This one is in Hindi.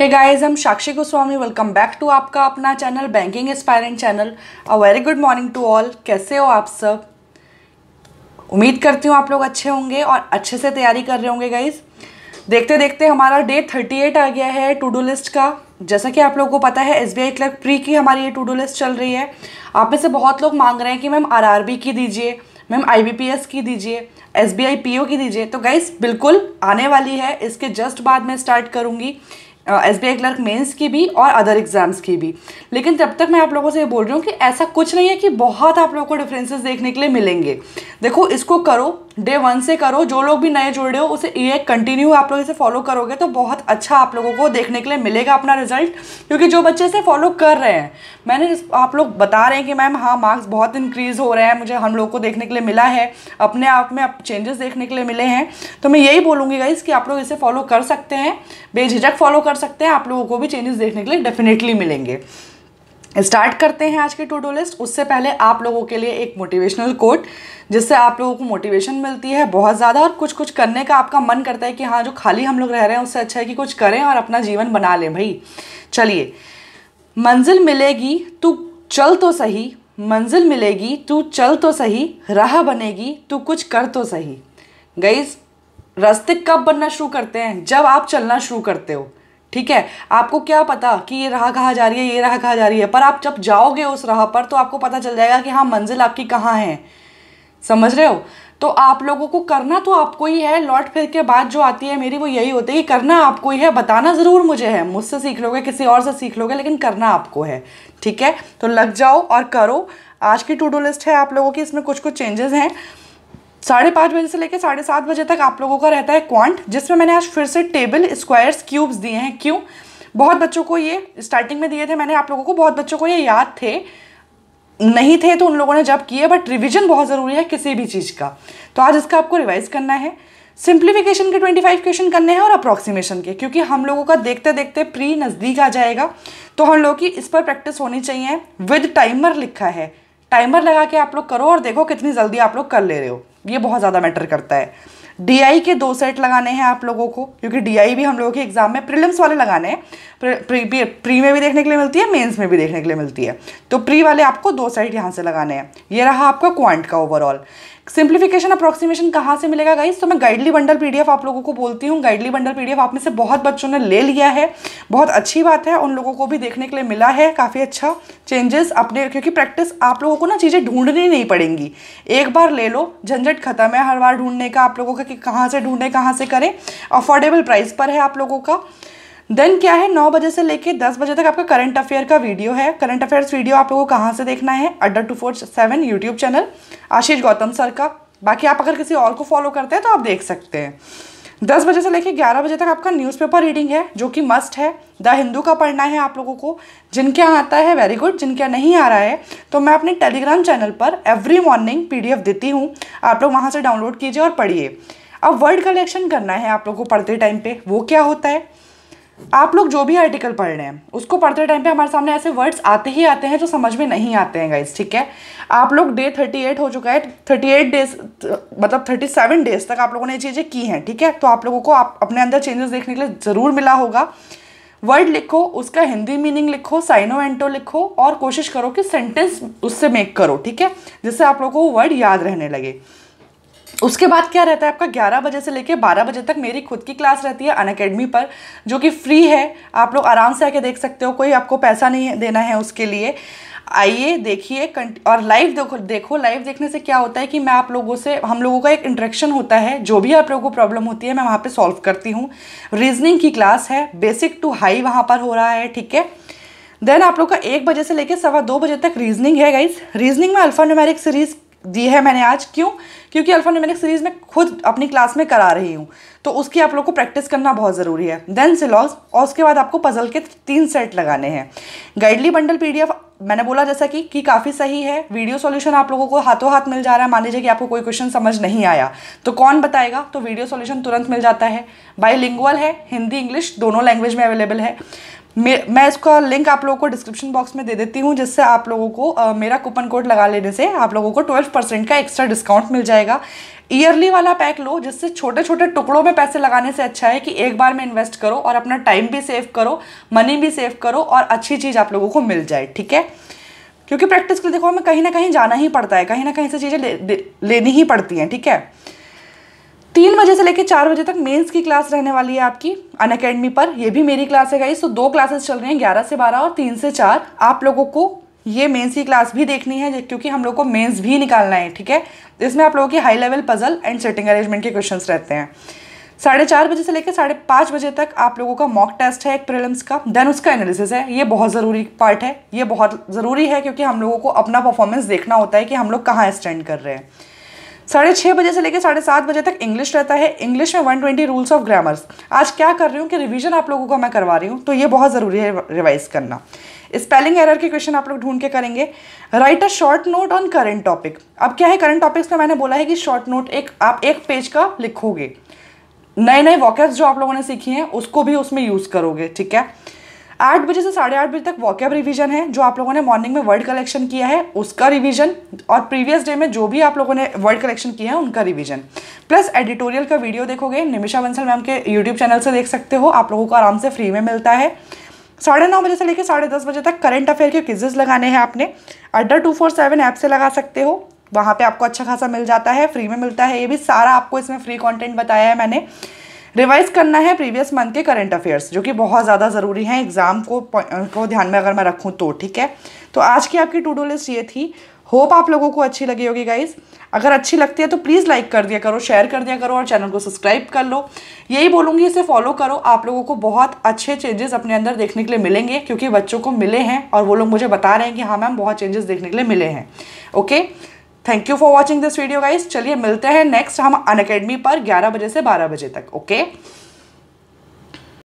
हे गाइस हम Sakshi Goswami welcome back to आपका अपना channel banking aspirant channel a very good morning to all कैसे हो आप सब उम्मीद करती हूँ आप लोग अच्छे होंगे और अच्छे से तैयारी कर रहे होंगे गाइज देखते देखते हमारा डे थर्टी एट आ गया है टू डू लिस्ट का जैसा कि आप लोगों को पता है एस बी प्री की हमारी ये टू डू लिस्ट चल रही है आप में से बहुत लोग मांग रहे हैं कि मैम आर की दीजिए मैम आई की दीजिए एस बी की दीजिए तो गाइज़ बिल्कुल आने वाली है इसके जस्ट बाद में स्टार्ट करूँगी S B I clerk mains की भी और अदर एग्ज़ाम्स की भी लेकिन तब तक मैं आप लोगों से ये बोल रही हूँ कि ऐसा कुछ नहीं है कि बहुत आप लोगों को डिफरेंसेस देखने के लिए मिलेंगे देखो इसको करो डे वन से करो जो लोग भी नए जुड़ रहे हो उसे ये कंटिन्यू आप लोग इसे फॉलो करोगे तो बहुत अच्छा आप लोगों को देखने के लिए मिलेगा अपना रिजल्ट क्योंकि जो बच्चे इसे फॉलो कर रहे हैं मैंने आप लोग बता रहे हैं कि मैम हाँ मार्क्स बहुत इंक्रीज़ हो रहे हैं मुझे हम लोग को देखने के लिए मिला है अपने आप में चेंजेस देखने के लिए मिले हैं तो मैं यही बोलूँगी गाइज़ कि आप लोग इसे फॉलो कर सकते हैं बेझिझक फॉलो कर सकते हैं आप लोगों को भी चेंजेस देखने के लिए डेफिनेटली मिलेंगे स्टार्ट करते हैं आज के टू लिस्ट उससे पहले आप लोगों के लिए एक मोटिवेशनल कोट जिससे आप लोगों को मोटिवेशन मिलती है बहुत ज़्यादा और कुछ कुछ करने का आपका मन करता है कि हाँ जो खाली हम लोग रह रहे हैं उससे अच्छा है कि कुछ करें और अपना जीवन बना लें भाई चलिए मंजिल मिलेगी तू चल तो सही मंजिल मिलेगी तू चल तो सही राह बनेगी तू कुछ कर तो सही गई रास्ते कब बनना शुरू करते हैं जब आप चलना शुरू करते हो ठीक है आपको क्या पता कि ये राह कहाँ जा रही है ये राह कहाँ जा रही है पर आप जब जाओगे उस राह पर तो आपको पता चल जाएगा कि हाँ मंजिल आपकी कहाँ है समझ रहे हो तो आप लोगों को करना तो आपको ही है लौट फिर के बाद जो आती है मेरी वो यही होती है कि करना आपको ही है बताना ज़रूर मुझे है मुझसे सीख लोगे किसी और से सीख लोगे लेकिन करना आपको है ठीक है तो लग जाओ और करो आज की टू डू लिस्ट है आप लोगों की इसमें कुछ कुछ चेंजेस हैं साढ़े पाँच बजे से लेकर साढ़े सात बजे तक आप लोगों का रहता है क्वांट जिसमें मैंने आज फिर से टेबल स्क्वायर्स क्यूब्स दिए हैं क्यों बहुत बच्चों को ये स्टार्टिंग में दिए थे मैंने आप लोगों को बहुत बच्चों को ये याद थे नहीं थे तो उन लोगों ने जब किए बट रिविजन बहुत ज़रूरी है किसी भी चीज़ का तो आज इसका आपको रिवाइज करना है सिंप्लीफिकेशन के 25 क्वेश्चन करने हैं और अप्रॉक्सीमेशन के क्योंकि हम लोगों का देखते देखते प्री नज़दीक आ जाएगा तो हम लोगों की इस पर प्रैक्टिस होनी चाहिए विद टाइमर लिखा है टाइमर लगा के आप लोग करो और देखो कितनी जल्दी आप लोग कर ले रहे हो ये बहुत ज़्यादा मैटर करता है डी के दो सेट लगाने हैं आप लोगों को क्योंकि डी भी हम लोगों के एग्जाम में प्रीलिम्स वाले लगाने हैं प्री, प्री, प्री में भी देखने के लिए मिलती है मेंस में भी देखने के लिए मिलती है तो प्री वाले आपको दो सेट यहाँ से लगाने हैं ये रहा आपका क्वांट का ओवरऑल सिंप्लीफिकेशन अप्रोक्सीमेशन कहाँ से मिलेगा गाइस तो मैं गाइडली बंडल पीडीएफ आप लोगों को बोलती हूँ गाइडली बंडल पीडीएफ आप में से बहुत बच्चों ने ले लिया है बहुत अच्छी बात है उन लोगों को भी देखने के लिए मिला है काफ़ी अच्छा चेंजेस अपने क्योंकि प्रैक्टिस आप लोगों को ना चीज़ें ढूंढनी नहीं पड़ेंगी एक बार ले लो झंझट खत्म है हर बार ढूंढने का आप लोगों का कि कहाँ से ढूंढें कहाँ से करें अफोर्डेबल प्राइस पर है आप लोगों का देन क्या है नौ बजे से लेके दस बजे तक आपका करंट अफेयर का वीडियो है करंट अफेयर्स वीडियो आप लोगों को कहाँ से देखना है Adda two four seven YouTube channel Ashish Gautam sir का बाकी आप अगर किसी और को फॉलो करते हैं तो आप देख सकते हैं दस बजे से लेकर ग्यारह बजे तक आपका न्यूज़पेपर रीडिंग है जो कि मस्ट है द हिंदू का पढ़ना है आप लोगों को जिनके यहाँ आता है वेरी गुड जिनके यहाँ नहीं आ रहा है तो मैं अपने टेलीग्राम चैनल पर एवरी मॉर्निंग पी देती हूँ आप लोग वहाँ से डाउनलोड कीजिए और पढ़िए अब वर्ड कलेक्शन करना है आप लोग को पढ़ते टाइम पे वो क्या होता है आप लोग जो भी आर्टिकल पढ़ रहे हैं उसको पढ़ते टाइम पे हमारे सामने ऐसे वर्ड्स आते ही आते हैं जो समझ में नहीं आते हैं गाइज ठीक है आप लोग डे थर्टी एट हो चुका है थर्टी एट डेज मतलब थर्टी सेवन डेज तक आप लोगों ने ये चीज़ें की हैं ठीक है तो आप लोगों को आप अपने अंदर चेंजेस देखने के लिए ज़रूर मिला होगा वर्ड लिखो उसका हिंदी मीनिंग लिखो साइनो एंटो लिखो और कोशिश करो कि सेंटेंस उससे मेक करो ठीक है जिससे आप लोगों को वर्ड याद रहने लगे उसके बाद क्या रहता है आपका 11 बजे से लेकर 12 बजे तक मेरी खुद की क्लास रहती है अन अकेडमी पर जो कि फ्री है आप लोग आराम से आके देख सकते हो कोई आपको पैसा नहीं देना है उसके लिए आइए देखिए और लाइव देखो देखो लाइव देखने से क्या होता है कि मैं आप लोगों से हम लोगों का एक इंट्रेक्शन होता है जो भी आप लोगों को प्रॉब्लम होती है मैं वहाँ पर सॉल्व करती हूँ रीजनिंग की क्लास है बेसिक टू हाई वहाँ पर हो रहा है ठीक है देन आप लोग का एक बजे से लेकर सवा दो बजे तक रीजनिंग है गाइज रीजनिंग में अल्फा न्यूमेरिक सीरीज़ दी है मैंने आज क्यों क्योंकि अल्फा न्यूमेरिक सीरीज़ मैं खुद अपनी क्लास में करा रही हूँ तो उसकी आप लोग को प्रैक्टिस करना बहुत ज़रूरी है देन सिलॉस और उसके बाद आपको पजल के तीन सेट लगाने हैं गाइडली बंडल पी मैंने बोला जैसा कि कि काफ़ी सही है वीडियो सॉल्यूशन आप लोगों को हाथों हाथ मिल जा रहा है मान लीजिए कि आपको कोई क्वेश्चन समझ नहीं आया तो कौन बताएगा तो वीडियो सॉल्यूशन तुरंत मिल जाता है बाई है हिंदी इंग्लिश दोनों लैंग्वेज में अवेलेबल है मैं इसका लिंक आप लोगों को डिस्क्रिप्शन बॉक्स में दे देती हूँ जिससे आप लोगों को आ, मेरा कूपन कोड लगा लेने से आप लोगों को 12 परसेंट का एक्स्ट्रा डिस्काउंट मिल जाएगा ईयरली वाला पैक लो जिससे छोटे छोटे टुकड़ों में पैसे लगाने से अच्छा है कि एक बार में इन्वेस्ट करो और अपना टाइम भी सेव करो मनी भी सेव करो और अच्छी चीज़ आप लोगों को मिल जाए ठीक है क्योंकि प्रैक्टिस के लिए देखो हमें कहीं ना कहीं जाना ही पड़ता है कहीं ना कहीं से चीज़ें ले, लेनी ही पड़ती हैं ठीक है तीन बजे से लेकर चार बजे तक मेंस की क्लास रहने वाली है आपकी अन अकेडमी पर ये भी मेरी क्लास है गाइस तो दो क्लासेस चल रही हैं ग्यारह से बारह और तीन से चार आप लोगों को ये मेंस की क्लास भी देखनी है क्योंकि हम लोग को मेंस भी निकालना है ठीक है इसमें आप लोगों की high level puzzle and seating arrangement के क्वेश्चन रहते हैं साढ़े चार बजे से लेकर साढ़े पाँच बजे तक आप लोगों का मॉक टेस्ट है एक प्रिलिम्स का देन उसका एनालिसिस है ये बहुत ज़रूरी पार्ट है ये बहुत ज़रूरी है क्योंकि हम लोगों को अपना परफॉर्मेंस देखना होता है कि हम लोग कहाँ स्टैंड कर रहे हैं साढ़े छः बजे से लेकर साढ़े सात बजे तक इंग्लिश रहता है इंग्लिश में one twenty rules of grammars आज क्या कर रही हूँ कि रिविजन आप लोगों को मैं करवा रही हूँ तो ये बहुत ज़रूरी है रिवाइज करना स्पेलिंग एरर के क्वेश्चन आप लोग ढूंढ के करेंगे write a short note on current topic अब क्या है करंट टॉपिक्स में मैंने बोला है कि शॉर्ट नोट एक आप एक पेज का लिखोगे नए नए वॉकअप्स जो आप लोगों ने सीखी हैं उसको भी उसमें यूज़ करोगे ठीक है आठ बजे से साढ़े आठ बजे तक वॉकअप रिवीजन है जो आप लोगों ने मॉर्निंग में वर्ड कलेक्शन किया है उसका रिवीजन और प्रीवियस डे में जो भी आप लोगों ने वर्ड कलेक्शन किया है उनका रिवीजन प्लस एडिटोरियल का वीडियो देखोगे निमिषा बंसल मैम के यूट्यूब चैनल से देख सकते हो आप लोगों को आराम से फ्री में मिलता है साढ़े नौ बजे से लेकर साढ़े दस बजे तक करंट अफेयर के क्विजेज लगाने हैं आपने अड्डा टू फोर सेवन ऐप से लगा सकते हो वहाँ पे आपको अच्छा खासा मिल जाता है फ्री में मिलता है ये भी सारा आपको इसमें फ्री कंटेंट बताया है मैंने रिवाइज करना है प्रीवियस मंथ के करंट अफेयर्स जो कि बहुत ज़्यादा ज़रूरी हैं एग्ज़ाम को को ध्यान में अगर मैं रखूँ तो ठीक है तो आज की आपकी टू डू लिस्ट ये थी होप आप लोगों को अच्छी लगी होगी गाइज अगर अच्छी लगती है तो प्लीज़ लाइक कर दिया करो शेयर कर दिया करो और चैनल को सब्सक्राइब कर लो यही बोलूँगी इसे फॉलो करो आप लोगों को बहुत अच्छे चेंजेस अपने अंदर देखने के लिए मिलेंगे क्योंकि बच्चों को मिले हैं और वो लोग मुझे बता रहे हैं कि हाँ मैम बहुत चेंजेस देखने के लिए मिले हैं okay thank you for watching this video guys चलिए मिलते हैं नेक्स्ट हम अनकेडमी पर ग्यारह बजे से बारह बजे तक ओके okay?